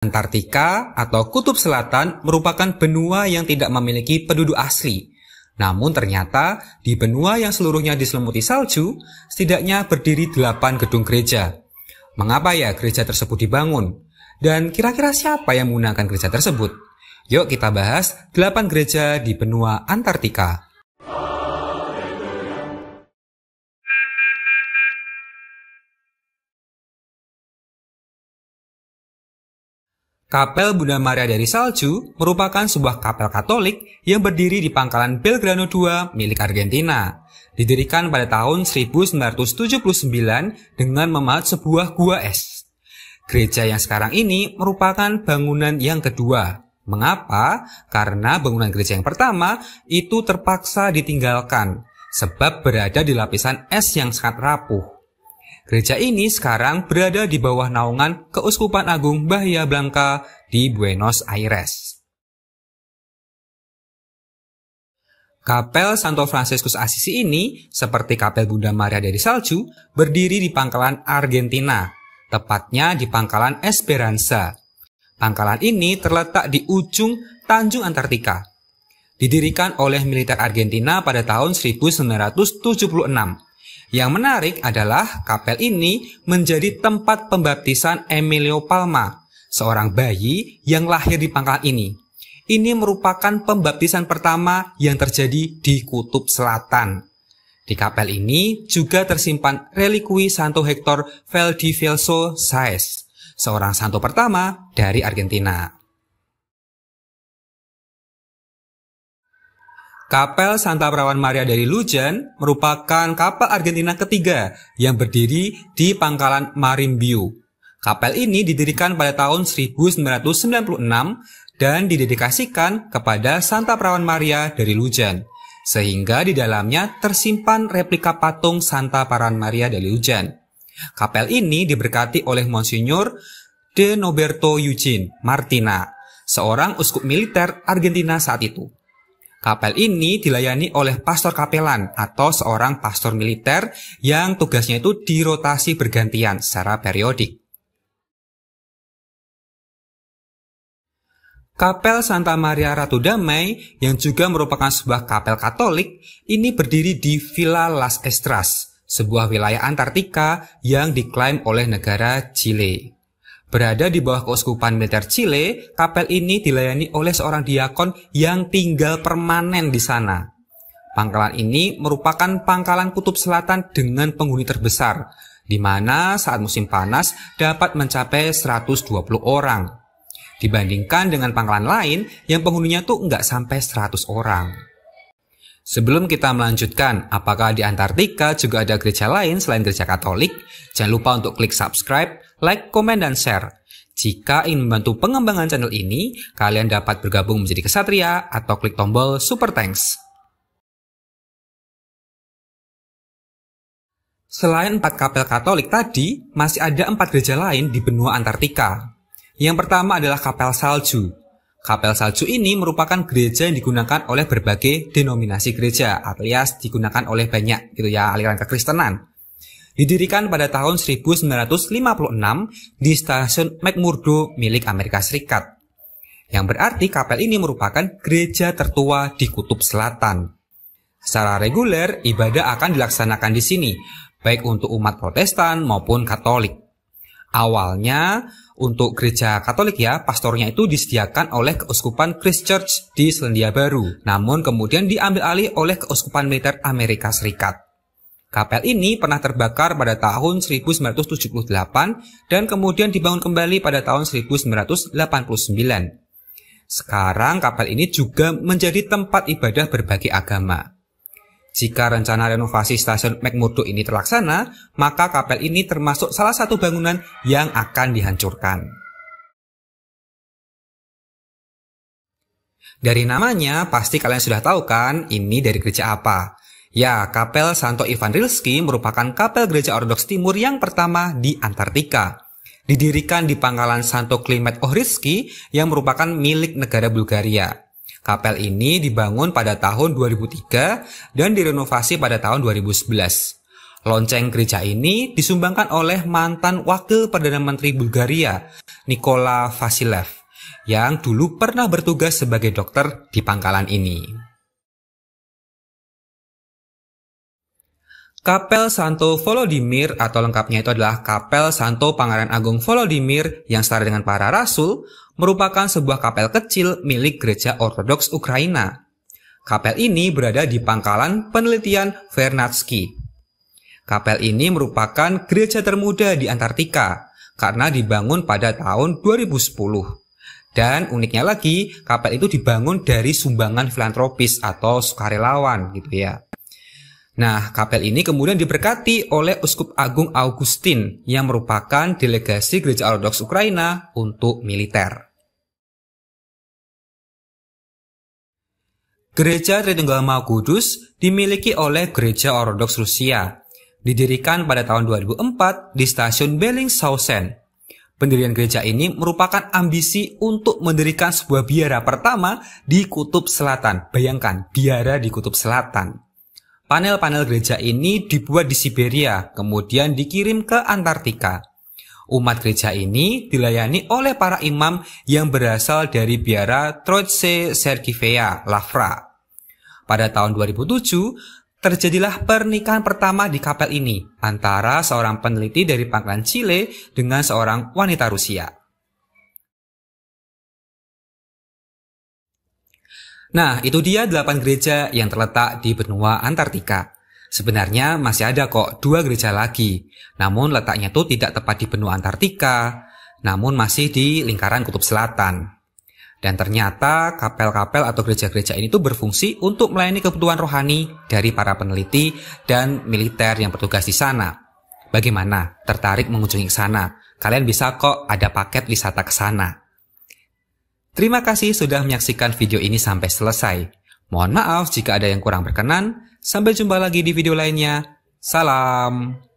Antartika atau Kutub Selatan merupakan benua yang tidak memiliki penduduk asli. Namun ternyata di benua yang seluruhnya diselimuti salju, setidaknya berdiri 8 gedung gereja. Mengapa ya gereja tersebut dibangun? Dan kira-kira siapa yang menggunakan gereja tersebut? Yuk kita bahas 8 gereja di benua Antartika. Kapel Bunda Maria dari Salju merupakan sebuah kapel Katolik yang berdiri di pangkalan Belgrano II milik Argentina. Didirikan pada tahun 1979 dengan memahat sebuah gua es. Gereja yang sekarang ini merupakan bangunan yang kedua. Mengapa? Karena bangunan gereja yang pertama itu terpaksa ditinggalkan sebab berada di lapisan es yang sangat rapuh. Gereja ini sekarang berada di bawah naungan Keuskupan Agung Bahia Blanca di Buenos Aires. Kapel Santo Fransiskus Assisi ini, seperti Kapel Bunda Maria dari Salju, berdiri di pangkalan Argentina, tepatnya di pangkalan Esperanza. Pangkalan ini terletak di ujung Tanjung Antartika. Didirikan oleh militer Argentina pada tahun 1976 yang menarik adalah kapel ini menjadi tempat pembaptisan Emilio Palma, seorang bayi yang lahir di pangkal ini. Ini merupakan pembaptisan pertama yang terjadi di Kutub Selatan. Di kapel ini juga tersimpan relikui Santo Hector Valdivielso Saez, seorang santo pertama dari Argentina. Kapel Santa Perawan Maria dari Lujan merupakan kapel Argentina ketiga yang berdiri di pangkalan Marimbiu. Kapel ini didirikan pada tahun 1996 dan didedikasikan kepada Santa Perawan Maria dari Lujan, sehingga di dalamnya tersimpan replika patung Santa Perawan Maria dari Lujan. Kapel ini diberkati oleh Monsignor De Noberto Eugene Martina, seorang uskup militer Argentina saat itu. Kapel ini dilayani oleh pastor kapelan atau seorang pastor militer yang tugasnya itu dirotasi bergantian secara periodik. Kapel Santa Maria Ratu Damai yang juga merupakan sebuah kapel Katolik ini berdiri di Villa Las Estras, sebuah wilayah Antartika yang diklaim oleh negara Chile. Berada di bawah keuskupan militer Chile, kapel ini dilayani oleh seorang diakon yang tinggal permanen di sana. Pangkalan ini merupakan pangkalan kutub selatan dengan penghuni terbesar, di mana saat musim panas dapat mencapai 120 orang. Dibandingkan dengan pangkalan lain yang penghuninya tuh nggak sampai 100 orang. Sebelum kita melanjutkan, apakah di Antartika juga ada gereja lain selain gereja Katolik? Jangan lupa untuk klik subscribe, like, komen, dan share. Jika ingin membantu pengembangan channel ini, kalian dapat bergabung menjadi kesatria atau klik tombol super thanks. Selain empat kapel Katolik tadi, masih ada empat gereja lain di benua Antartika. Yang pertama adalah Kapel Salju, Kapel salju ini merupakan gereja yang digunakan oleh berbagai denominasi gereja, alias digunakan oleh banyak gitu ya aliran kekristenan. Didirikan pada tahun 1956 di stasiun McMurdo milik Amerika Serikat. Yang berarti kapel ini merupakan gereja tertua di Kutub Selatan. Secara reguler, ibadah akan dilaksanakan di sini, baik untuk umat protestan maupun katolik. Awalnya untuk gereja Katolik ya, pastornya itu disediakan oleh Keuskupan Christ Church di Selandia Baru, namun kemudian diambil alih oleh Keuskupan Militer Amerika Serikat. Kapel ini pernah terbakar pada tahun 1978 dan kemudian dibangun kembali pada tahun 1989. Sekarang kapel ini juga menjadi tempat ibadah berbagai agama. Jika rencana renovasi stasiun McMurdo ini terlaksana, maka kapel ini termasuk salah satu bangunan yang akan dihancurkan. Dari namanya, pasti kalian sudah tahu kan ini dari gereja apa. Ya, Kapel Santo Ivan Rilski merupakan kapel gereja ortodoks timur yang pertama di Antartika. Didirikan di pangkalan Santo Klimet Ohriski yang merupakan milik negara Bulgaria. Kapel ini dibangun pada tahun 2003 dan direnovasi pada tahun 2011. Lonceng gereja ini disumbangkan oleh mantan Wakil Perdana Menteri Bulgaria, Nikola Vasilev, yang dulu pernah bertugas sebagai dokter di pangkalan ini. Kapel Santo Volodymyr atau lengkapnya itu adalah Kapel Santo Pangeran Agung Volodymyr yang setara dengan para rasul merupakan sebuah kapel kecil milik gereja Ortodoks Ukraina. Kapel ini berada di pangkalan penelitian Vernadsky. Kapel ini merupakan gereja termuda di Antartika karena dibangun pada tahun 2010. Dan uniknya lagi, kapel itu dibangun dari sumbangan filantropis atau sukarelawan gitu ya. Nah, kapel ini kemudian diberkati oleh Uskup Agung Augustin yang merupakan delegasi Gereja Ortodoks Ukraina untuk militer. Gereja Tritunggal Maha Kudus dimiliki oleh Gereja Ortodoks Rusia. Didirikan pada tahun 2004 di stasiun Bellingshausen. Pendirian gereja ini merupakan ambisi untuk mendirikan sebuah biara pertama di Kutub Selatan. Bayangkan, biara di Kutub Selatan. Panel-panel gereja ini dibuat di Siberia, kemudian dikirim ke Antartika. Umat gereja ini dilayani oleh para imam yang berasal dari biara Troitse Sergifea Lavra. Pada tahun 2007, terjadilah pernikahan pertama di kapel ini antara seorang peneliti dari pangkalan Chile dengan seorang wanita Rusia. Nah, itu dia 8 gereja yang terletak di benua Antartika. Sebenarnya masih ada kok dua gereja lagi, namun letaknya tuh tidak tepat di benua Antartika, namun masih di lingkaran kutub selatan. Dan ternyata kapel-kapel atau gereja-gereja ini tuh berfungsi untuk melayani kebutuhan rohani dari para peneliti dan militer yang bertugas di sana. Bagaimana? Tertarik mengunjungi ke sana? Kalian bisa kok ada paket wisata ke sana. Terima kasih sudah menyaksikan video ini sampai selesai. Mohon maaf jika ada yang kurang berkenan. Sampai jumpa lagi di video lainnya. Salam.